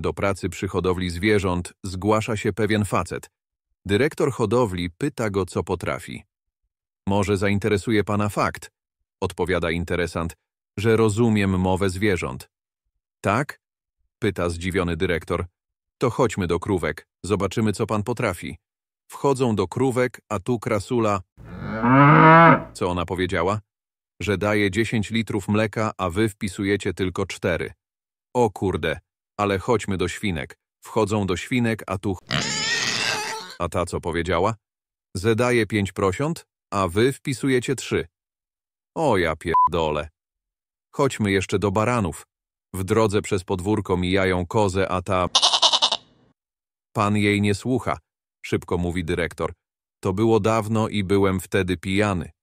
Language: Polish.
Do pracy przy hodowli zwierząt zgłasza się pewien facet. Dyrektor hodowli pyta go, co potrafi. Może zainteresuje pana fakt, odpowiada interesant, że rozumiem mowę zwierząt. Tak? pyta zdziwiony dyrektor. To chodźmy do krówek, zobaczymy, co pan potrafi. Wchodzą do krówek, a tu krasula... Co ona powiedziała? Że daje 10 litrów mleka, a wy wpisujecie tylko 4. O kurde, ale chodźmy do świnek. Wchodzą do świnek, a tu... A ta co powiedziała? Zedaje pięć prosiąt, a wy wpisujecie trzy. O ja pierdolę. Chodźmy jeszcze do baranów. W drodze przez podwórko mijają kozę, a ta... Pan jej nie słucha, szybko mówi dyrektor. To było dawno i byłem wtedy pijany.